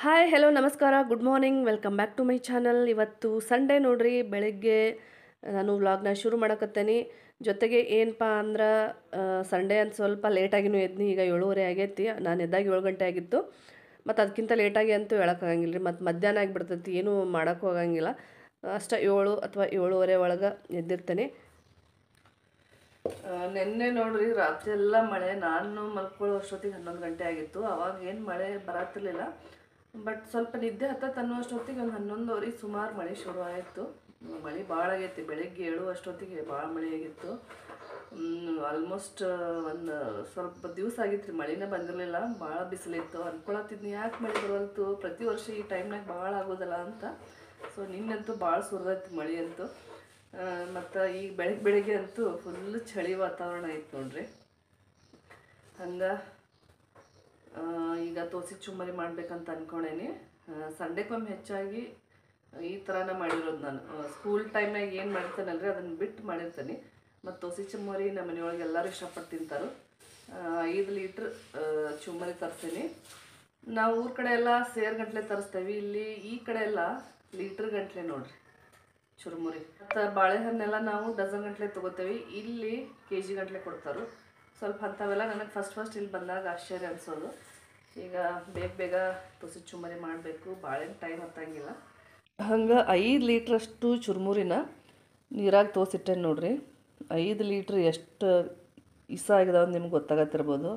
hi hello ನಮಸ್ಕಾರ good morning welcome back to my channel ಇವತ್ತು Sunday ನೋಡ್ರಿ ಬೆಳಗ್ಗೆ ನಾನು ವ್ಲಾಗ್ನ ಶುರು ಮಾಡಕತ್ತೇನೆ ಜೊತೆಗೆ ಏನಪ್ಪ ಅಂದ್ರೆ ಸಂಡೇ ಅಂತ ಸ್ವಲ್ಪ ಲೇಟಾಗಿನೂ ಎದ್ದು ಈಗ ಏಳುವರೆ ಆಗೈತಿ ನಾನು ಎದ್ದಾಗ ಏಳು ಗಂಟೆ ಆಗಿತ್ತು ಮತ್ತು ಅದಕ್ಕಿಂತ ಲೇಟಾಗಿ ಅಂತೂ ಹೇಳೋಕ್ಕಾಗಂಗಿಲ್ಲ ರೀ ಮತ್ತು ಮಧ್ಯಾಹ್ನ ಆಗಿಬಿಡ್ತೈತಿ ಏನೂ ಮಾಡೋಕ್ಕೂ ಹೋಗಂಗಿಲ್ಲ ಅಷ್ಟೇ ಏಳು ಅಥವಾ ಏಳುವರೆ ಒಳಗೆ ಎದ್ದಿರ್ತೇನೆ ನಿನ್ನೆ ನೋಡ್ರಿ ರಾತ್ರಿ ಎಲ್ಲ ಮಳೆ ನಾನು ಮಲ್ಕೊಳ್ಳೋ ಅಷ್ಟೊತ್ತಿಗೆ ಹನ್ನೊಂದು ಗಂಟೆ ಆಗಿತ್ತು ಅವಾಗ ಏನು ಮಳೆ ಬರತ್ತಿರಲಿಲ್ಲ ಬಟ್ ಸ್ವಲ್ಪ ನಿದ್ದೆ ಹತ್ತತ್ತು ಅನ್ನುವಷ್ಟೊತ್ತಿಗೆ ಒಂದು ಹನ್ನೊಂದುವರೆ ಸುಮಾರು ಮಳೆ ಶುರು ಆಯಿತು ಮಳೆ ಭಾಳ ಆಗೈತಿ ಬೆಳಗ್ಗೆ ಏಳುವಷ್ಟೊತ್ತಿಗೆ ಭಾಳ ಮಳೆ ಆಗಿತ್ತು ಆಲ್ಮೋಸ್ಟ್ ಒಂದು ಸ್ವಲ್ಪ ದಿವಸ ಆಗಿತ್ತು ರೀ ಮಳೆನೇ ಬಂದಿರಲಿಲ್ಲ ಭಾಳ ಬಿಸಿಲಿತ್ತು ಅಂದ್ಕೊಳತ್ತಿದ್ನಿ ಯಾಕೆ ಮಳೆ ಬರುವಂತು ಪ್ರತಿ ವರ್ಷ ಈ ಟೈಮ್ನಾಗ ಭಾಳ ಆಗೋದಲ್ಲ ಅಂತ ಸೊ ನಿನ್ನಂತೂ ಭಾಳ ಸುರಿದೈತಿ ಮಳೆ ಅಂತೂ ಮತ್ತು ಈಗ ಬೆಳಗ್ಗೆ ಬೆಳಗ್ಗೆ ಅಂತೂ ಫುಲ್ ಚಳಿ ವಾತಾವರಣ ಐತೆ ನೋಡ್ರಿ ಹಂಗೆ ಈಗ ತೋಸಿ ಚುಮ್ಮರಿ ಮಾಡ್ಬೇಕಂತ ಅಂದ್ಕೊಂಡೇನಿ ಸಂಡೆಕೊಮ್ಮೆ ಹೆಚ್ಚಾಗಿ ಈ ಥರನ ಮಾಡಿರೋದು ನಾನು ಸ್ಕೂಲ್ ಟೈಮ್ನಾಗ ಏನು ಮಾಡಿರ್ತಾನಲ್ರಿ ಅದನ್ನು ಬಿಟ್ಟು ಮಾಡಿರ್ತೀನಿ ಮತ್ತು ತೋಸಿ ಚುಮ್ಮರಿ ನಮ್ಮ ಮನೆಯೊಳಗೆ ಎಲ್ಲರೂ ಇಷ್ಟಪಟ್ಟು ತಿಂತಾರೆ ಐದು ಲೀಟ್ರ್ ಚುಮ್ಮರಿ ತರ್ತೀನಿ ನಾವು ಊರ ಕಡೆ ಎಲ್ಲ ಸೇರ್ ಗಂಟ್ಲೆ ತರಿಸ್ತೇವೆ ಇಲ್ಲಿ ಈ ಕಡೆ ಎಲ್ಲ ಲೀಟ್ರ್ ಗಂಟ್ಲೆ ನೋಡ್ರಿ ಚುರುಮುರಿ ಮತ್ತು ಬಾಳೆಹಣ್ಣೆಲ್ಲ ನಾವು ಡಜನ್ ಗಂಟ್ಲೆ ತೊಗೋತೇವೆ ಇಲ್ಲಿ ಕೆ ಜಿ ಗಂಟ್ಲೆ ಕೊಡ್ತಾರೆ ಸ್ವಲ್ಪ ಅಂಥವೆಲ್ಲ ನನಗೆ ಫಸ್ಟ್ ಫಸ್ಟ್ ಇಲ್ಲಿ ಬಂದಾಗ ಆಶ್ಚರ್ಯ ಅನಿಸೋದು ಈಗ ಬೇಗ ಬೇಗ ತುಸಿ ಚುಮರಿ ಮಾಡಬೇಕು ಭಾಳ ಟೈಮ್ ಹತ್ತಂಗಿಲ್ಲ ಹಂಗೆ ಐದು ಲೀಟ್ರಷ್ಟು ಚುರುಮುರಿನ ನೀರಾಗಿ ತೋಸಿಟ್ಟೇನೆ ನೋಡ್ರಿ ಐದು ಲೀಟ್ರ್ ಎಷ್ಟು ಇಸ ಆಗಿದಾವೆ ನಿಮ್ಗೆ ಗೊತ್ತಾಗತ್ತಿರ್ಬೋದು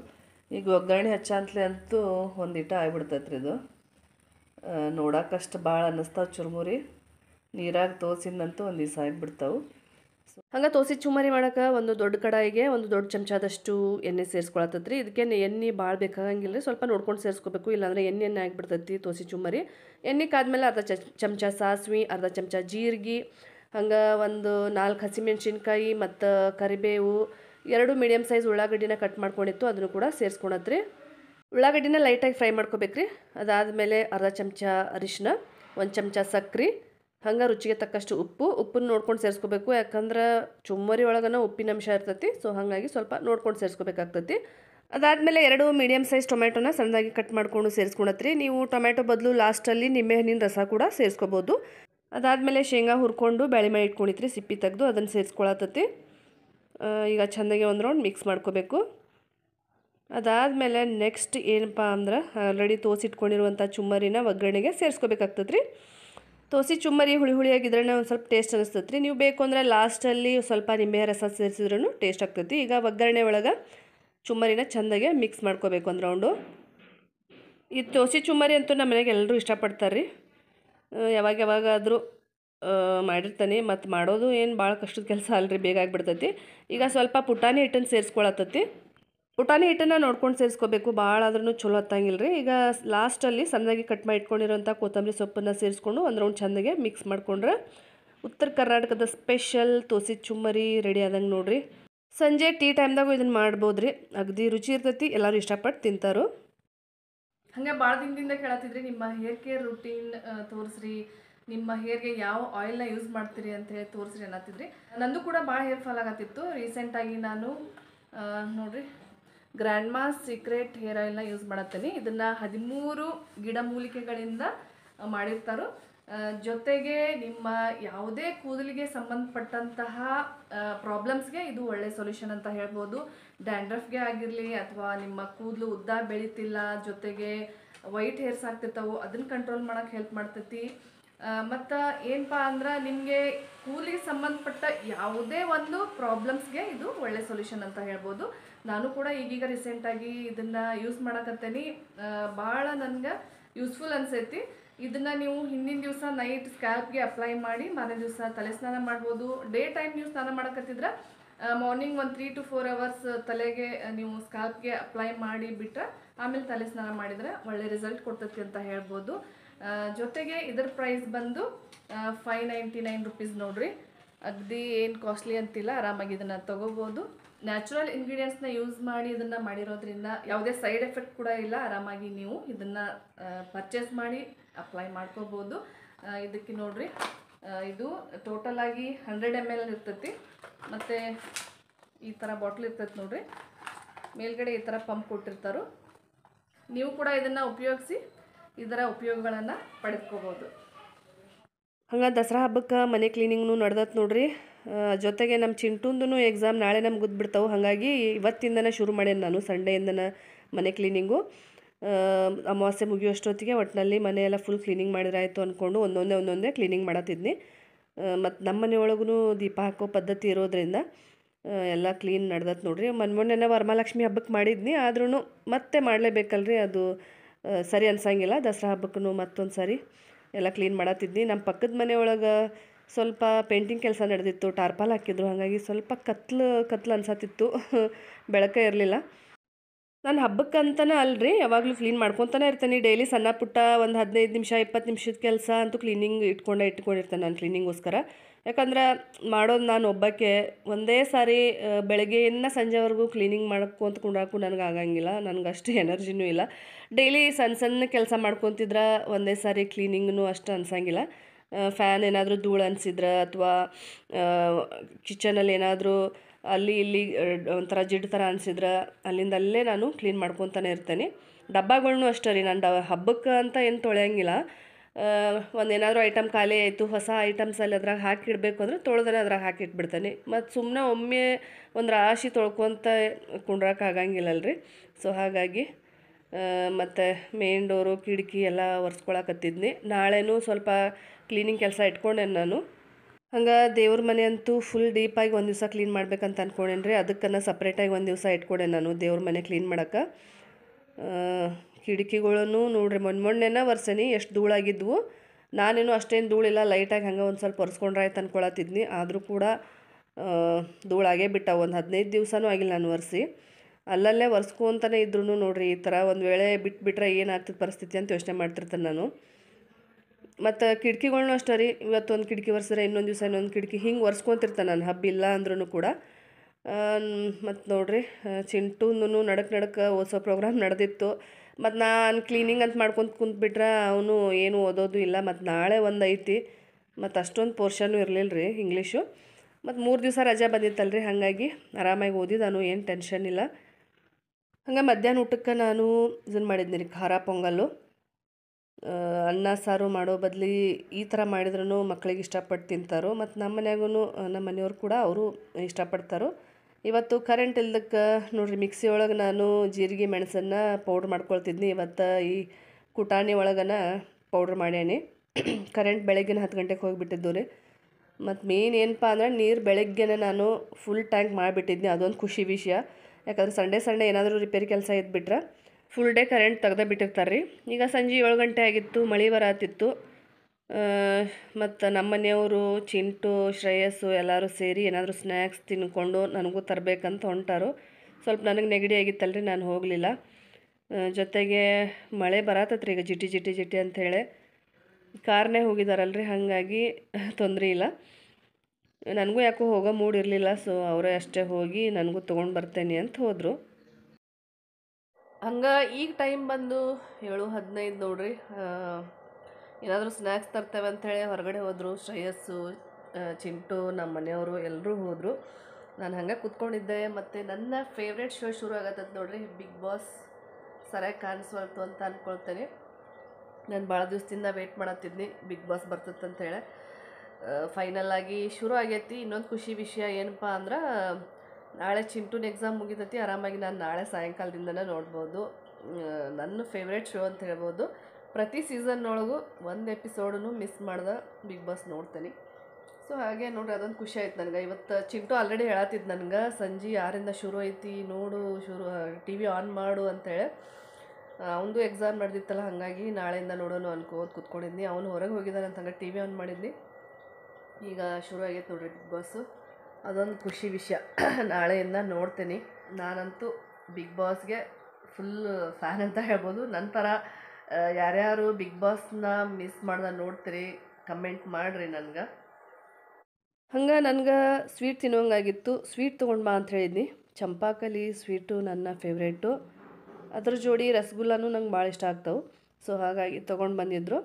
ಈಗ ಒಗ್ಗರಣೆ ಹಚ್ಚಂತಲೇ ಅಂತೂ ಒಂದು ಇಟ ಆಗಿಬಿಡ್ತೈತ್ರಿ ಇದು ನೋಡೋಕ್ಕಷ್ಟು ಭಾಳ ಅನ್ನಿಸ್ತಾವೆ ಚುರುಮುರಿ ನೀರಾಗಿ ತೋಸಿನಂತೂ ಒಂದು ಇಸ ಆಗಿಬಿಡ್ತಾವೆ ಸೊ ಹಂಗೆ ತೋಸಿ ಚುಮರಿ ಮಾಡಕ ಒಂದು ದೊಡ್ಡ ಕಡಾಯಿಗೆ ಒಂದು ದೊಡ್ಡ ಚಮಚದಷ್ಟು ಎಣ್ಣೆ ಸೇರಿಸ್ಕೊಳತ್ತೈತ್ರಿ ಇದಕ್ಕೆ ಎಣ್ಣೆ ಭಾಳ ಬೇಕಾಗಂಗಿಲ್ಲ ರೀ ಸ್ವಲ್ಪ ನೋಡ್ಕೊಂಡು ಸೇರಿಸ್ಕೋಬೇಕು ಇಲ್ಲಾಂದ್ರೆ ಎಣ್ಣೆ ಎಣ್ಣೆ ಆಗಿಬಿಡ್ತೈತಿ ತೋಸಿ ಚುಮರಿ ಎಣ್ಣೆ ಕಾದ್ಮೇಲೆ ಅರ್ಧ ಚಮಚ ಸಾಸ್ವಿ ಅರ್ಧ ಚಮಚ ಜೀರಿಗೆ ಹಂಗೆ ಒಂದು ನಾಲ್ಕು ಹಸಿಮೆಣ್ಸಿನ್ಕಾಯಿ ಮತ್ತು ಕರಿಬೇವು ಎರಡು ಮೀಡಿಯಮ್ ಸೈಜ್ ಉಳ್ಳಾಗಡ್ಡಿನ ಕಟ್ ಮಾಡ್ಕೊಂಡಿತ್ತು ಅದನ್ನು ಕೂಡ ಸೇರಿಸ್ಕೊಳತ್ರಿ ಉಳ್ಳಾಗಡ್ಡಿನ ಲೈಟಾಗಿ ಫ್ರೈ ಮಾಡ್ಕೋಬೇಕ್ರಿ ಅದಾದಮೇಲೆ ಅರ್ಧ ಚಮಚ ಅರಿಶಿನ ಒಂದು ಚಮಚ ಸಕ್ಕರೆ ಹಂಗೆ ರುಚಿಗೆ ತಕ್ಕಷ್ಟು ಉಪ್ಪು ಉಪ್ಪನ್ನು ನೋಡ್ಕೊಂಡು ಸೇರಿಸ್ಕೋಬೇಕು ಯಾಕಂದ್ರೆ ಚುಮ್ಮರಿ ಒಳಗನ ಉಪ್ಪಿನ ಅಂಶ ಇರ್ತೈತಿ ಸೊ ಹಾಗಾಗಿ ಸ್ವಲ್ಪ ನೋಡ್ಕೊಂಡು ಸೇರಿಸ್ಕೋಬೇಕಾಗ್ತೈತಿ ಅದಾದಮೇಲೆ ಎರಡು ಮೀಡಿಯಮ್ ಸೈಜ್ ಟೊಮ್ಯಾಟೋನ ಸಣ್ಣದಾಗಿ ಕಟ್ ಮಾಡಿಕೊಂಡು ಸೇರಿಸ್ಕೊಳತ್ರಿ ನೀವು ಟೊಮೆಟೊ ಬದಲು ಲಾಸ್ಟಲ್ಲಿ ನಿಂಬೆಹಣ್ಣಿನ ರಸ ಕೂಡ ಸೇರಿಸ್ಕೋಬೋದು ಅದಾದಮೇಲೆ ಶೇಂಗಾ ಹುರ್ಕೊಂಡು ಬೇಳೆ ಮೇಲೆ ಇಟ್ಕೊಂಡಿತ್ರಿ ಸಿಪ್ಪಿ ತೆಗೆದು ಅದನ್ನು ಸೇರಿಸ್ಕೊಳತತಿ ಈಗ ಚೆಂದಾಗಿ ಒಂದು ರೌಂಡ್ ಮಿಕ್ಸ್ ಮಾಡ್ಕೋಬೇಕು ಅದಾದಮೇಲೆ ನೆಕ್ಸ್ಟ್ ಏನಪ್ಪ ಅಂದ್ರೆ ಆಲ್ರೆಡಿ ತೋಸಿಟ್ಕೊಂಡಿರುವಂಥ ಚುಮ್ಮರಿನ ಒಗ್ಗರಣೆಗೆ ಸೇರಿಸ್ಕೋಬೇಕಾಗ್ತದ್ರಿ ತೋಸಿ ಚುಮ್ಮರಿ ಹುಳಿ ಹುಳಿಯಾಗಿದ್ರೆ ಒಂದು ಸ್ವಲ್ಪ ಟೇಸ್ಟ್ ಅನಿಸ್ತತ್ರಿ ನೀವು ಬೇಕು ಅಂದರೆ ಲಾಸ್ಟಲ್ಲಿ ಸ್ವಲ್ಪ ನಿಂಬೆ ರಸ ಸೇರಿಸಿದ್ರೂ ಟೇಸ್ಟ್ ಆಗ್ತೈತಿ ಈಗ ಒಗ್ಗರಣೆ ಒಳಗೆ ಚುಮ್ಮರಿನ ಚಂದಾಗೆ ಮಿಕ್ಸ್ ಮಾಡ್ಕೋಬೇಕು ಒಂದು ರೌಂಡು ಈ ತೋಸಿ ಚುಮ್ಮರಿ ಅಂತೂ ನಮ್ಮ ಮನೆಗೆ ಎಲ್ಲರೂ ಇಷ್ಟಪಡ್ತಾರೆ ರೀ ಯಾವಾಗ ಯಾವಾಗಾದರೂ ಮಾಡಿರ್ತಾನೆ ಮತ್ತು ಮಾಡೋದು ಏನು ಭಾಳ ಕಷ್ಟದ ಕೆಲಸ ಅಲ್ಲರಿ ಬೇಗ ಆಗಿಬಿಡ್ತೈತಿ ಈಗ ಸ್ವಲ್ಪ ಪುಟಾಣಿ ಹಿಟ್ಟನ್ನು ಸೇರಿಸ್ಕೊಳತ್ತೈತಿ ಪುಟಾಣಿ ಹಿಟ್ಟನ್ನು ನೋಡ್ಕೊಂಡು ಸೇರಿಸ್ಕೋಬೇಕು ಭಾಳ ಆದ್ರೂ ಚಲೋ ಹತ್ತಂಗಿಲ್ಲ ರೀ ಈಗ ಲಾಸ್ಟಲ್ಲಿ ಸಣ್ಣದಾಗಿ ಕಟ್ ಮಾಡಿ ಇಟ್ಕೊಂಡಿರೋಂಥ ಕೊತ್ತಂಬರಿ ಸೊಪ್ಪನ್ನು ಸೇರಿಸ್ಕೊಂಡು ಒಂದು ರೌಂಡ್ ಚೆಂದಾಗೆ ಮಿಕ್ಸ್ ಮಾಡಿಕೊಂಡ್ರೆ ಉತ್ತರ ಕರ್ನಾಟಕದ ಸ್ಪೆಷಲ್ ತೋಸಿ ಚುಮ್ಮರಿ ರೆಡಿ ಆದಂಗೆ ನೋಡಿರಿ ಸಂಜೆ ಟೀ ಟೈಮ್ದಾಗೂ ಇದನ್ನು ಮಾಡ್ಬೋದು ರೀ ಅಗದಿ ರುಚಿ ಇರ್ತೈತಿ ಎಲ್ಲರೂ ಇಷ್ಟಪಟ್ಟು ತಿಂತಾರು ಹಂಗೆ ಭಾಳ ದಿನದಿಂದ ಕೇಳತ್ತಿದ್ರಿ ನಿಮ್ಮ ಹೇರ್ ಕೇರ್ ರುಟೀನ್ ತೋರಿಸ್ರಿ ನಿಮ್ಮ ಹೇರ್ಗೆ ಯಾವ ಆಯಿಲ್ನ ಯೂಸ್ ಮಾಡ್ತೀರಿ ಅಂತ ಹೇಳಿ ತೋರಿಸ್ರಿ ಅನ್ನತ್ತಿದ್ರಿ ನಂದು ಕೂಡ ಭಾಳ ಹೇರ್ ಫಾಲ್ ಆಗತ್ತಿತ್ತು ರೀಸೆಂಟಾಗಿ ನಾನು ನೋಡಿರಿ ಗ್ರ್ಯಾಂಡ್ ಮಾ ಸೀಕ್ರೆಟ್ ಹೇರ್ ಆಯಿಲ್ನ ಯೂಸ್ ಮಾಡತ್ತೀನಿ ಇದನ್ನು ಹದಿಮೂರು ಗಿಡಮೂಲಿಕೆಗಳಿಂದ ಮಾಡಿರ್ತಾರೋ ಜೊತೆಗೆ ನಿಮ್ಮ ಯಾವುದೇ ಕೂದಲಿಗೆ ಸಂಬಂಧಪಟ್ಟಂತಹ ಪ್ರಾಬ್ಲಮ್ಸ್ಗೆ ಇದು ಒಳ್ಳೆ ಸೊಲ್ಯೂಷನ್ ಅಂತ ಹೇಳ್ಬೋದು ಡ್ಯಾಂಡ್ರಫ್ಗೆ ಆಗಿರಲಿ ಅಥವಾ ನಿಮ್ಮ ಕೂದಲು ಉದ್ದ ಬೆಳೀತಿಲ್ಲ ಜೊತೆಗೆ ವೈಟ್ ಹೇರ್ಸ್ ಆಗ್ತಿರ್ತಾವೆ ಅದನ್ನು ಕಂಟ್ರೋಲ್ ಮಾಡೋಕ್ಕೆ ಹೆಲ್ಪ್ ಮಾಡ್ತೈತಿ ಮತ್ತು ಏನಪ್ಪ ಅಂದ್ರೆ ನಿಮಗೆ ಕೂಲಿಗೆ ಸಂಬಂಧಪಟ್ಟ ಯಾವುದೇ ಒಂದು ಪ್ರಾಬ್ಲಮ್ಸ್ಗೆ ಇದು ಒಳ್ಳೆ ಸೊಲ್ಯೂಷನ್ ಅಂತ ಹೇಳ್ಬೋದು ನಾನು ಕೂಡ ಈಗೀಗ ರೀಸೆಂಟಾಗಿ ಇದನ್ನು ಯೂಸ್ ಮಾಡಕತ್ತೇನೆ ಭಾಳ ನನಗೆ ಯೂಸ್ಫುಲ್ ಅನಿಸೈತಿ ಇದನ್ನು ನೀವು ಹಿಂದಿನ ದಿವಸ ನೈಟ್ ಸ್ಕ್ಯಾಲ್ಪ್ಗೆ ಅಪ್ಲೈ ಮಾಡಿ ಮಾರನೇ ದಿವಸ ತಲೆ ಸ್ನಾನ ಮಾಡ್ಬೋದು ಡೇ ಟೈಮ್ ನೀವು ಸ್ನಾನ ಮಾಡಕತ್ತಿದ್ರೆ ಮಾರ್ನಿಂಗ್ ಒಂದು ತ್ರೀ ಟು ಫೋರ್ ಅವರ್ಸ್ ತಲೆಗೆ ನೀವು ಸ್ಕ್ಯಾಲ್ಪ್ಗೆ ಅಪ್ಲೈ ಮಾಡಿ ಬಿಟ್ಟರೆ ಆಮೇಲೆ ತಲೆ ಸ್ನಾನ ಮಾಡಿದರೆ ಒಳ್ಳೆ ರಿಸಲ್ಟ್ ಕೊಡ್ತೈತಿ ಅಂತ ಹೇಳ್ಬೋದು ಜೊತೆಗೆ ಇದರ ಪ್ರೈಸ್ ಬಂದು ಫೈವ್ ನೈಂಟಿ ನೈನ್ ರುಪೀಸ್ ನೋಡ್ರಿ ಅಗದಿ ಏನು ಕಾಸ್ಟ್ಲಿ ಅಂತಿಲ್ಲ ಆರಾಮಾಗಿ ಇದನ್ನು ತೊಗೋಬೋದು ನ್ಯಾಚುರಲ್ ಇಂಗ್ರೀಡಿಯೆಂಟ್ಸ್ನ ಯೂಸ್ ಮಾಡಿ ಇದನ್ನು ಮಾಡಿರೋದ್ರಿಂದ ಯಾವುದೇ ಸೈಡ್ ಎಫೆಕ್ಟ್ ಕೂಡ ಇಲ್ಲ ಆರಾಮಾಗಿ ನೀವು ಇದನ್ನು ಪರ್ಚೇಸ್ ಮಾಡಿ ಅಪ್ಲೈ ಮಾಡ್ಕೋಬೋದು ಇದಕ್ಕೆ ನೋಡ್ರಿ ಇದು ಟೋಟಲ್ ಆಗಿ ಹಂಡ್ರೆಡ್ ಎಮ್ ಎಲ್ ಇರ್ತೈತಿ ಮತ್ತು ಈ ಥರ ಬಾಟ್ಲ್ ಇರ್ತೈತೆ ನೋಡ್ರಿ ಮೇಲ್ಗಡೆ ಈ ಥರ ಪಂಪ್ ಕೊಟ್ಟಿರ್ತಾರೋ ನೀವು ಕೂಡ ಇದನ್ನು ಉಪಯೋಗಿಸಿ ಇದರ ಉಪಯೋಗಗಳನ್ನು ಪಡೆದುಕೋಬೋದು ಹಂಗ ದಸರಾ ಹಬ್ಬಕ್ಕೆ ಮನೆ ಕ್ಲೀನಿಂಗ್ನು ನಡೆದತ್ ನೋಡ್ರಿ ಜೊತೆಗೆ ನಮ್ಮ ಚಿಂಟುಂದು ಎಕ್ಸಾಮ್ ನಾಳೆ ನಮ್ಗೆ ಗೊದ್ಬಿಡ್ತಾವೆ ಹಾಗಾಗಿ ಇವತ್ತಿಂದನೇ ಶುರು ಮಾಡೇನಿ ನಾನು ಸಂಡೆಯಿಂದನೇ ಮನೆ ಕ್ಲೀನಿಂಗು ಅಮಾವಾಸ್ಯೆ ಮುಗಿಯೋಷ್ಟೊತ್ತಿಗೆ ಒಟ್ಟಿನಲ್ಲಿ ಮನೆಯೆಲ್ಲ ಫುಲ್ ಕ್ಲೀನಿಂಗ್ ಮಾಡಿದ್ರಾಯ್ತು ಅಂದ್ಕೊಂಡು ಒಂದೊಂದೇ ಒಂದೊಂದೇ ಕ್ಲೀನಿಂಗ್ ಮಾಡತ್ತಿದ್ನಿ ಮತ್ತು ನಮ್ಮ ಮನೆಯೊಳಗು ದೀಪ ಹಾಕೋ ಪದ್ಧತಿ ಇರೋದ್ರಿಂದ ಎಲ್ಲ ಕ್ಲೀನ್ ನಡೆದತ್ ನೋಡ್ರಿ ಮೊನ್ನೆ ವರಮಾಲಕ್ಷ್ಮಿ ಹಬ್ಬಕ್ಕೆ ಮಾಡಿದ್ನಿ ಆದ್ರೂ ಮತ್ತೆ ಮಾಡಲೇಬೇಕಲ್ರಿ ಅದು ಸರಿ ಅನ್ಸಂಗಿಲ್ಲ ದಸರಾ ಹಬ್ಬಕ್ಕೂ ಮತ್ತೊಂದು ಸರಿ ಎಲ್ಲ ಕ್ಲೀನ್ ಮಾಡತ್ತಿದ್ನಿ ನಮ್ಮ ಪಕ್ಕದ ಮನೆಯೊಳಗೆ ಸ್ವಲ್ಪ ಪೇಂಟಿಂಗ್ ಕೆಲಸ ನಡೆದಿತ್ತು ಟಾರ್ಪಾಲ್ ಹಾಕಿದ್ರು ಹಾಗಾಗಿ ಸ್ವಲ್ಪ ಕತ್ಲು ಕತ್ಲು ಅನ್ಸತ್ತಿತ್ತು ಬೆಳಕೆ ಇರಲಿಲ್ಲ ನಾನು ಹಬ್ಬಕ್ಕಂತಾನೆ ಅಲ್ರಿ ಯಾವಾಗಲೂ ಕ್ಲೀನ್ ಮಾಡ್ಕೊತಾನೆ ಇರ್ತೇನೆ ಡೈಲಿ ಸಣ್ಣ ಪುಟ್ಟ ಒಂದು ಹದಿನೈದು ನಿಮಿಷ ಇಪ್ಪತ್ತು ನಿಮಿಷದ ಕೆಲಸ ಅಂತೂ ಕ್ಲೀನಿಂಗ್ ಇಟ್ಕೊಂಡೆ ಇಟ್ಕೊಂಡಿರ್ತೇನೆ ನಾನು ಕ್ಲೀನಿಂಗೋಸ್ಕರ ಯಾಕಂದರೆ ಮಾಡೋದು ನಾನು ಒಬ್ಬಕ್ಕೆ ಒಂದೇ ಸಾರಿ ಬೆಳಗ್ಗೆಯಿಂದ ಸಂಜೆವರೆಗೂ ಕ್ಲೀನಿಂಗ್ ಮಾಡ್ಕೊತ ಕುಂಡಾಕು ನನಗೆ ಆಗಂಗಿಲ್ಲ ನನಗೆ ಅಷ್ಟು ಎನರ್ಜಿನೂ ಇಲ್ಲ ಡೈಲಿ ಸಣ್ಣ ಸಣ್ಣ ಕೆಲಸ ಮಾಡ್ಕೊತಿದ್ರೆ ಒಂದೇ ಸಾರಿ ಕ್ಲೀನಿಂಗ್ನು ಅಷ್ಟು ಅನ್ಸಂಗಿಲ್ಲ ಫ್ಯಾನ್ ಏನಾದರೂ ಧೂಳು ಅನಿಸಿದ್ರೆ ಅಥವಾ ಕಿಚನಲ್ಲಿ ಏನಾದರೂ ಅಲ್ಲಿ ಇಲ್ಲಿ ಒಂಥರ ಜಿಡ್ ಥರ ಅನಿಸಿದ್ರೆ ಅಲ್ಲಿಂದ ಅಲ್ಲೇ ನಾನು ಕ್ಲೀನ್ ಮಾಡ್ಕೊತಾನೆ ಇರ್ತೇನೆ ಡಬ್ಬಗಳನ್ನೂ ಅಷ್ಟೇ ರೀ ನಾನು ಡ ಹಬ್ಬಕ್ಕೆ ಅಂತ ಏನು ತೊಳೆಯಂಗಿಲ್ಲ ಒಂದೇನಾದರೂ ಐಟಮ್ ಖಾಲಿ ಆಯಿತು ಹೊಸ ಐಟಮ್ಸ್ ಅಲ್ಲಿ ಅದ್ರಾಗ ಹಾಕಿಡಬೇಕು ಅಂದರೆ ತೊಳೆದ್ರೆ ಅದ್ರಾಗ ಹಾಕಿಟ್ಬಿಡ್ತೇನೆ ಮತ್ತು ಸುಮ್ಮನೆ ಒಮ್ಮೆ ಒಂದು ರಾಶಿ ತೊಳ್ಕೊತ ಆಗಂಗಿಲ್ಲಲ್ಲ ರೀ ಸೊ ಹಾಗಾಗಿ ಮತ್ತು ಮೇನ್ ಡೋರು ಕಿಟಕಿ ಎಲ್ಲ ಒರೆಸ್ಕೊಳಕತ್ತಿದ್ನಿ ನಾಳೆನೂ ಸ್ವಲ್ಪ ಕ್ಲೀನಿಂಗ್ ಕೆಲಸ ಇಟ್ಕೊಂಡೆ ನಾನು ಹಂಗೆ ದೇವ್ರ ಮನೆ ಅಂತೂ ಫುಲ್ ಡೀಪಾಗಿ ಒಂದು ದಿವಸ ಕ್ಲೀನ್ ಮಾಡ್ಬೇಕಂತ ಅನ್ಕೊಂಡೆನ್ರಿ ರೀ ಅದಕ್ಕನ್ನು ಸಪ್ರೇಟಾಗಿ ಒಂದು ದಿವಸ ಇಟ್ಕೊಂಡೆ ನಾನು ದೇವ್ರ ಮನೆ ಕ್ಲೀನ್ ಮಾಡೋಕ್ಕೆ ಕಿಟಕಿಗಳನ್ನು ನೋಡ್ರಿ ಮೊನ್ನೆ ಮೊನ್ನೆನ ಒರೆಸೇನಿ ಎಷ್ಟು ಧೂಳಾಗಿದ್ವು ನಾನೇನು ಅಷ್ಟೇನು ಧೂಳಿಲ್ಲ ಲೈಟಾಗಿ ಹಂಗೆ ಒಂದು ಸ್ವಲ್ಪ ಆಯ್ತು ಅಂದ್ಕೊಳತ್ತಿದ್ನಿ ಆದರೂ ಕೂಡ ಧೂಳಾಗೇ ಬಿಟ್ಟ ಒಂದು ಹದಿನೈದು ದಿವಸನೂ ಆಗಿಲ್ಲ ನಾನು ಒರೆಸಿ ಅಲ್ಲಲ್ಲೇ ಒರೆಸ್ಕೊಂತಲೇ ಇದ್ರೂ ನೋಡಿರಿ ಈ ಥರ ಒಂದು ವೇಳೆ ಬಿಟ್ಬಿಟ್ರೆ ಏನಾಗ್ತದ ಪರಿಸ್ಥಿತಿ ಅಂತ ಯೋಚನೆ ಮಾಡ್ತಿರ್ತೇನೆ ನಾನು ಮತ್ತು ಕಿಟಕಿಗಳ್ನು ಅಷ್ಟೇ ರೀ ಒಂದು ಕಿಟಕಿ ಒರೆಸಿದ್ರೆ ಇನ್ನೊಂದು ದಿವಸ ಇನ್ನೊಂದು ಕಿಟಕಿ ಹಿಂಗೆ ಒರೆಸ್ಕೊತಿರ್ತೇನೆ ನಾನು ಹಬ್ಬಿಲ್ಲ ಅಂದ್ರೂ ಕೂಡ ಮತ್ತು ನೋಡಿರಿ ಚಿಂಟುನು ನಡಕ್ಕೆ ನಡಕ್ಕೆ ಓದಿಸೋ ಪ್ರೋಗ್ರಾಮ್ ನಡೆದಿತ್ತು ಮತ್ತು ನಾನು ಕ್ಲೀನಿಂಗ್ ಅಂತ ಮಾಡ್ಕೊಂತ ಕುಂತ್ಬಿಟ್ರೆ ಅವನು ಏನು ಓದೋದು ಇಲ್ಲ ಮತ್ತು ನಾಳೆ ಒಂದು ಐತಿ ಮತ್ತು ಅಷ್ಟೊಂದು ಪೋರ್ಷನು ಇರಲಿಲ್ಲ ರೀ ಇಂಗ್ಲೀಷು ಮತ್ತು ಮೂರು ದಿವಸ ರಜೆ ಬಂದಿತ್ತಲ್ರಿ ಹಾಗಾಗಿ ಆರಾಮಾಗಿ ನಾನು ಏನು ಟೆನ್ಷನ್ ಇಲ್ಲ ಹಂಗೆ ಮಧ್ಯಾಹ್ನ ಊಟಕ್ಕೆ ನಾನು ಇದನ್ನು ಮಾಡಿದ್ನಿ ರೀ ಖಾರ ಪೊಂಗಲ್ಲು ಅನ್ನ ಸಾರು ಮಾಡೋ ಬದಲಿ ಈ ಥರ ಮಾಡಿದ್ರೂ ಮಕ್ಕಳಿಗೆ ಇಷ್ಟಪಟ್ಟು ತಿಂತಾರೋ ಮತ್ತು ನಮ್ಮ ಮನೆಯಾಗೂ ನಮ್ಮ ಮನೆಯವ್ರು ಕೂಡ ಅವರು ಇಷ್ಟಪಡ್ತಾರೋ ಇವತ್ತು ಕರೆಂಟ್ ಇಲ್ದಕ್ಕೆ ನೋಡಿರಿ ಮಿಕ್ಸಿ ಒಳಗೆ ನಾನು ಜೀರಿಗೆ ಮೆಣಸನ್ನು ಪೌಡ್ರ್ ಮಾಡ್ಕೊಳ್ತಿದ್ನಿ ಇವತ್ತು ಈ ಕುಟಾಣಿ ಒಳಗನ ಪೌಡ್ರ್ ಮಾಡ್ಯಾನಿ ಕರೆಂಟ್ ಬೆಳಗ್ಗೆ ಹತ್ತು ಗಂಟೆಗೆ ಹೋಗಿಬಿಟ್ಟಿದ್ದು ರೀ ಮತ್ತು ಮೇನ್ ಏನಪ್ಪ ಅಂದ್ರೆ ನೀರು ಬೆಳಗ್ಗೆ ನಾನು ಫುಲ್ ಟ್ಯಾಂಕ್ ಮಾಡಿಬಿಟ್ಟಿದ್ನಿ ಅದೊಂದು ಖುಷಿ ವಿಷಯ ಯಾಕಂದ್ರೆ ಸಂಡೇ ಸಂಡೇ ಏನಾದರೂ ರಿಪೇರಿ ಕೆಲಸ ಇದ್ಬಿಟ್ರೆ ಫುಲ್ ಡೇ ಕರೆಂಟ್ ತೆಗ್ದೇ ಬಿಟ್ಟಿರ್ತಾರೆ ರೀ ಈಗ ಸಂಜೆ ಏಳು ಗಂಟೆ ಆಗಿತ್ತು ಮಳೆ ಬರತ್ತಿತ್ತು ಮತ್ತು ನಮ್ಮ ಮನೆಯವರು ಚಿಂಟು ಶ್ರೇಯಸ್ಸು ಎಲ್ಲರೂ ಸೇರಿ ಏನಾದರೂ ಸ್ನ್ಯಾಕ್ಸ್ ತಿನ್ಕೊಂಡು ನನಗೂ ತರಬೇಕಂತ ಹೊಂಟಾರು ಸ್ವಲ್ಪ ನನಗೆ ನೆಗಡಿ ಆಗಿತ್ತಲ್ರಿ ನಾನು ಹೋಗಲಿಲ್ಲ ಜೊತೆಗೆ ಮಳೆ ಬರತ್ತತ್ರಿ ಈಗ ಜಿಟಿ ಜಿಟಿ ಜಿಟಿ ಅಂಥೇಳಿ ಕಾರ್ನೇ ರೀ ಹಾಗಾಗಿ ತೊಂದರೆ ಇಲ್ಲ ನನಗೂ ಯಾಕೋ ಹೋಗೋ ಮೂಡ್ ಸೊ ಅವರೇ ಅಷ್ಟೇ ಹೋಗಿ ನನಗೂ ತೊಗೊಂಡು ಬರ್ತೇನೆ ಅಂತ ಹೋದರು ಹಂಗೆ ಈಗ ಟೈಮ್ ಬಂದು ಏಳು ಹದಿನೈದು ನೋಡ್ರಿ ಏನಾದರೂ ಸ್ನ್ಯಾಕ್ಸ್ ತರ್ತೇವೆ ಅಂಥೇಳಿ ಹೊರಗಡೆ ಹೋದರು ಶ್ರೇಯಸ್ಸು ಚಿಂಟು ನಮ್ಮ ಮನೆಯವರು ಎಲ್ಲರೂ ಹೋದರು ನಾನು ಹಾಗೆ ಕೂತ್ಕೊಂಡಿದ್ದೆ ಮತ್ತು ನನ್ನ ಫೇವ್ರೆಟ್ ಶೋ ಶುರು ಆಗತ್ತಂತ ನೋಡ್ರಿ ಬಿಗ್ ಬಾಸ್ ಸರಿಯಾಗಿ ಕಾಣಿಸ್ಬಾರ್ದು ಅಂತ ಅಂದ್ಕೊಳ್ತೇನೆ ನಾನು ಭಾಳ ದಿವಸದಿಂದ ವೆಯ್ಟ್ ಮಾಡತ್ತಿದ್ನಿ ಬಿಗ್ ಬಾಸ್ ಬರ್ತದಂಥೇಳಿ ಫೈನಲ್ ಆಗಿ ಶುರು ಆಗೈತಿ ಇನ್ನೊಂದು ಖುಷಿ ವಿಷಯ ಏನಪ್ಪ ಅಂದ್ರೆ ನಾಳೆ ಚಿಂಟೂನ್ ಎಕ್ಸಾಮ್ ಮುಗಿತೈತಿ ಆರಾಮಾಗಿ ನಾನು ನಾಳೆ ಸಾಯಂಕಾಲದಿಂದನೇ ನೋಡ್ಬೋದು ನನ್ನ ಫೇವ್ರೆಟ್ ಶೋ ಅಂತ ಹೇಳ್ಬೋದು ಪ್ರತಿ ಸೀಸನ್ನೊಳಗೂ ಒಂದು ಎಪಿಸೋಡನ್ನು ಮಿಸ್ ಮಾಡ್ದೆ ಬಿಗ್ ಬಾಸ್ ನೋಡ್ತೀನಿ ಸೊ ಹಾಗೆ ನೋಡಿರಿ ಅದೊಂದು ಖುಷಿ ಆಯ್ತು ನನಗೆ ಇವತ್ತು ಚಿಂಟು ಆಲ್ರೆಡಿ ಹೇಳತ್ತಿದ್ದು ನನಗೆ ಸಂಜೆ ಯಾರಿಂದ ಶುರು ಐತಿ ನೋಡು ಶುರು ಟಿ ವಿ ಆನ್ ಮಾಡು ಅಂತೇಳಿ ಅವನದು ಎಕ್ಸಾಮ್ ನಡೆದಿತ್ತಲ್ಲ ಹಾಗಾಗಿ ನಾಳೆಯಿಂದ ನೋಡೋನು ಅನ್ಕೋದು ಕುತ್ಕೊಂಡಿದ್ದೀನಿ ಅವನು ಹೊರಗೆ ಹೋಗಿದ್ದಾನೆ ಹಂಗೆ ಟಿ ವಿ ಆನ್ ಮಾಡಿದ್ಲಿ ಈಗ ಶುರು ಆಗೈತೆ ನೋಡಿರಿ ಬಿಗ್ ಬಾಸು ಅದೊಂದು ಖುಷಿ ವಿಷಯ ನಾಳೆಯಿಂದ ನೋಡ್ತೀನಿ ನಾನಂತೂ ಬಿಗ್ ಬಾಸ್ಗೆ ಫುಲ್ ಫ್ಯಾನ್ ಅಂತ ಹೇಳ್ಬೋದು ನನ್ನ ಯಾರ್ಯಾರು ಬಿಗ್ ಬಾಸ್ನ ಮಿಸ್ ಮಾಡ್ದೆ ನೋಡ್ತೀರಿ ಕಮೆಂಟ್ ಮಾಡಿರಿ ನನ್ಗೆ ಹಂಗೆ ನನಗೆ ಸ್ವೀಟ್ ತಿನ್ನೋಂಗಾಗಿತ್ತು ಸ್ವೀಟ್ ತೊಗೊಂಡು ಬಾ ಅಂತ ಹೇಳಿದ್ನಿ ಚಂಪಾಕಲಿ ಸ್ವೀಟು ನನ್ನ ಫೇವ್ರೇಟು ಅದ್ರ ಜೋಡಿ ರಸಗುಲ್ಲನೂ ನಂಗೆ ಭಾಳ ಇಷ್ಟ ಆಗ್ತವೆ ಸೊ ಹಾಗಾಗಿ ತೊಗೊಂಡು ಬಂದಿದ್ದರು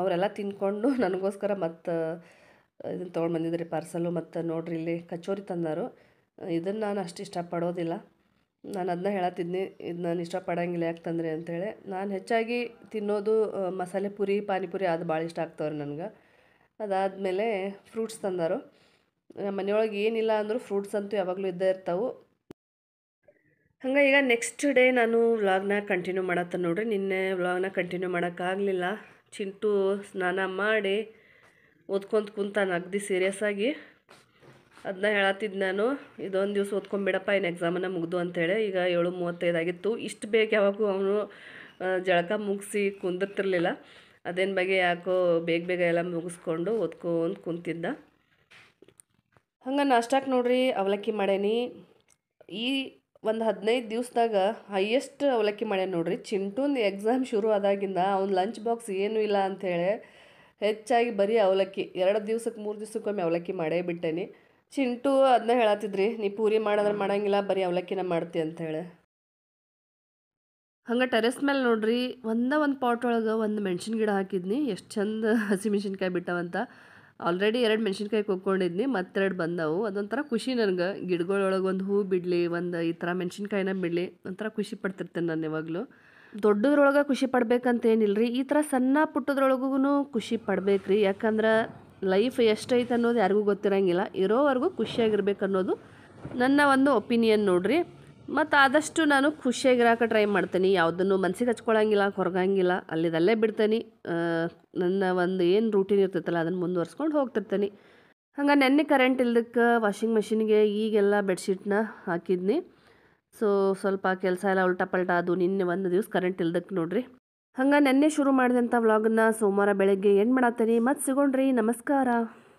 ಅವರೆಲ್ಲ ತಿನ್ಕೊಂಡು ನನಗೋಸ್ಕರ ಮತ್ತು ಇದನ್ನು ತೊಗೊಂಡು ಬಂದಿದ್ರಿ ಪಾರ್ಸಲು ಮತ್ತು ನೋಡ್ರಿ ಇಲ್ಲಿ ಕಚೋರಿ ತಂದರು ಇದನ್ನು ನಾನು ಅಷ್ಟು ಇಷ್ಟಪಡೋದಿಲ್ಲ ನಾನು ಅದನ್ನ ಹೇಳತ್ತಿದ್ನಿ ಇದು ನಾನು ಇಷ್ಟಪಡೋಂಗಿಲ್ಲ ಯಾಕೆ ತಂದರೆ ಅಂಥೇಳಿ ನಾನು ಹೆಚ್ಚಾಗಿ ತಿನ್ನೋದು ಮಸಾಲೆ ಪುರಿ ಪಾನಿಪುರಿ ಅದು ಭಾಳ ಇಷ್ಟ ಆಗ್ತವ್ರಿ ನನಗೆ ಅದಾದಮೇಲೆ ಫ್ರೂಟ್ಸ್ ತಂದರು ನಮ್ಮ ಮನೆಯೊಳಗೆ ಏನಿಲ್ಲ ಅಂದರೂ ಫ್ರೂಟ್ಸ್ ಅಂತೂ ಯಾವಾಗಲೂ ಇದ್ದೇ ಇರ್ತಾವೆ ಹಂಗೆ ಈಗ ನೆಕ್ಸ್ಟ್ ಡೇ ನಾನು ವ್ಲಾಗ್ನ ಕಂಟಿನ್ಯೂ ಮಾಡತ್ತ ನೋಡ್ರಿ ನಿನ್ನೆ ವ್ಲಾಗ್ನ ಕಂಟಿನ್ಯೂ ಮಾಡೋಕ್ಕಾಗಲಿಲ್ಲ ಚಿಂಟು ಸ್ನಾನ ಮಾಡಿ ಓದ್ಕೊಂತ ಕುಂತ ಸೀರಿಯಸ್ ಸೀರಿಯಸ್ಸಾಗಿ ಅದನ್ನ ಹೇಳತ್ತಿದ್ದು ನಾನು ಇದೊಂದು ದಿವಸ ಓದ್ಕೊಂಬಿಡಪ್ಪ ಇನ್ನು ಎಕ್ಸಾಮನ್ನು ಮುಗಿದು ಅಂತೇಳಿ ಈಗ ಏಳು ಮೂವತ್ತೈದಾಗಿತ್ತು ಇಷ್ಟು ಬೇಗ ಯಾವಾಗೂ ಅವನು ಜಳಕ ಮುಗಿಸಿ ಕುಂದತ್ತಿರಲಿಲ್ಲ ಅದೇನು ಬಗ್ಗೆ ಯಾಕೋ ಬೇಗ ಬೇಗ ಎಲ್ಲ ಮುಗಿಸ್ಕೊಂಡು ಓದ್ಕೊಂಡು ಕುಂತಿದ್ದ ಹಂಗೆ ನಾಷ್ಟಾಕ್ಕೆ ನೋಡ್ರಿ ಅವಲಕ್ಕಿ ಮಾಡೇನಿ ಈ ಒಂದು ಹದಿನೈದು ದಿವಸದಾಗ ಹೈಯೆಸ್ಟ್ ಅವಲಕ್ಕಿ ಮಾಡ್ಯಾನ ನೋಡ್ರಿ ಚಿಂಟುಂದು ಎಕ್ಸಾಮ್ ಶುರು ಆದಾಗಿಂದ ಅವ್ನ ಲಂಚ್ ಬಾಕ್ಸ್ ಏನೂ ಇಲ್ಲ ಅಂಥೇಳಿ ಹೆಚ್ಚಾಗಿ ಬರೀ ಅವಲಕ್ಕಿ ಎರಡು ದಿವ್ಸಕ್ಕೆ ಮೂರು ದಿವ್ಸಕ್ಕೊಮ್ಮೆ ಅವಲಕ್ಕಿ ಮಾಡೇ ಬಿಟ್ಟೇನಿ ಚಿಂಟು ಅದನ್ನ ಹೇಳತ್ತಿದ್ರಿ ನೀ ಪೂರಿ ಮಾಡಿದ್ರೆ ಮಾಡಂಗಿಲ್ಲ ಬರೀ ಅವಲಕ್ಕಿನ ಮಾಡ್ತಿ ಅಂತ ಹೇಳಿ ಹಂಗೆ ಟೆರೆಸ್ ಮೇಲೆ ನೋಡ್ರಿ ಒಂದೇ ಒಂದು ಪಾಟ್ ಒಳಗೆ ಒಂದು ಮೆಣಸಿನ ಗಿಡ ಹಾಕಿದ್ನಿ ಎಷ್ಟು ಚಂದ ಹಸಿಮೆಣ್ಸಿನ್ಕಾಯಿ ಬಿಟ್ಟವಂತ ಆಲ್ರೆಡಿ ಎರಡು ಮೆಣಸಿನ್ಕಾಯಿ ಕೊಕ್ಕೊಂಡಿದ್ನಿ ಮತ್ತೆರಡು ಬಂದವು ಅದೊಂಥರ ಖುಷಿ ನನಗೆ ಗಿಡಗಳೊಳಗೆ ಒಂದು ಹೂ ಬಿಡಲಿ ಒಂದು ಈ ಥರ ಮೆಣಸಿನ್ಕಾಯಿನ ಬಿಡಲಿ ಒಂಥರ ಖುಷಿ ಪಡ್ತಿರ್ತೇನೆ ನಾನು ಯಾವಾಗಲೂ ದೊಡ್ಡದ್ರೊಳಗೆ ಖುಷಿ ಪಡ್ಬೇಕಂತ ಏನಿಲ್ಲ ರೀ ಈ ಥರ ಸಣ್ಣ ಪುಟ್ಟದ್ರೊಳಗೂ ಖುಷಿ ಪಡ್ಬೇಕು ರೀ ಯಾಕಂದ್ರೆ ಲೈಫ್ ಎಷ್ಟೈತೆ ಅನ್ನೋದು ಯಾರಿಗೂ ಗೊತ್ತಿರೋಂಗಿಲ್ಲ ಇರೋವರೆಗೂ ಖುಷಿಯಾಗಿರ್ಬೇಕು ಅನ್ನೋದು ನನ್ನ ಒಂದು ಒಪಿನಿಯನ್ ನೋಡ್ರಿ ಮತ್ತು ಆದಷ್ಟು ನಾನು ಖುಷಿಯಾಗಿರೋಕೆ ಟ್ರೈ ಮಾಡ್ತೀನಿ ಯಾವುದನ್ನು ಮನಸ್ಸಿಗೆ ಹಚ್ಕೊಳ್ಳೋಂಗಿಲ್ಲ ಹೊರಗಂಗಿಲ್ಲ ಅಲ್ಲಿದಲ್ಲೇ ಬಿಡ್ತೀನಿ ನನ್ನ ಒಂದು ಏನು ರೂಟೀನ್ ಇರ್ತೈತಲ್ಲ ಅದನ್ನು ಮುಂದುವರ್ಸ್ಕೊಂಡು ಹೋಗ್ತಿರ್ತೀನಿ ಹಂಗೆ ನೆನ್ನೆ ಕರೆಂಟ್ ಇಲ್ದಕ್ಕೆ ವಾಷಿಂಗ್ ಮೆಷಿನ್ಗೆ ಈಗೆಲ್ಲ ಬೆಡ್ಶೀಟ್ನ ಹಾಕಿದ್ನಿ ಸೊ ಸ್ವಲ್ಪ ಕೆಲಸ ಎಲ್ಲ ಉಲ್ಟಾ ಪಲ್ಟಾ ಅದು ನಿನ್ನೆ ಒಂದು ದಿವ್ಸ ಕರೆಂಟ್ ಇಲ್ದಕ್ಕೆ ನೋಡ್ರಿ ಹಂಗ ನೆನ್ನೆ ಶುರು ಮಾಡಿದಂಥ ವ್ಲಾಗನ್ನು ಸೋಮವಾರ ಬೆಳಗ್ಗೆ ಏನು ಮಾಡತ್ತೀರಿ ಮತ್ತೆ ಸಿಗೋಣ್ರಿ ನಮಸ್ಕಾರ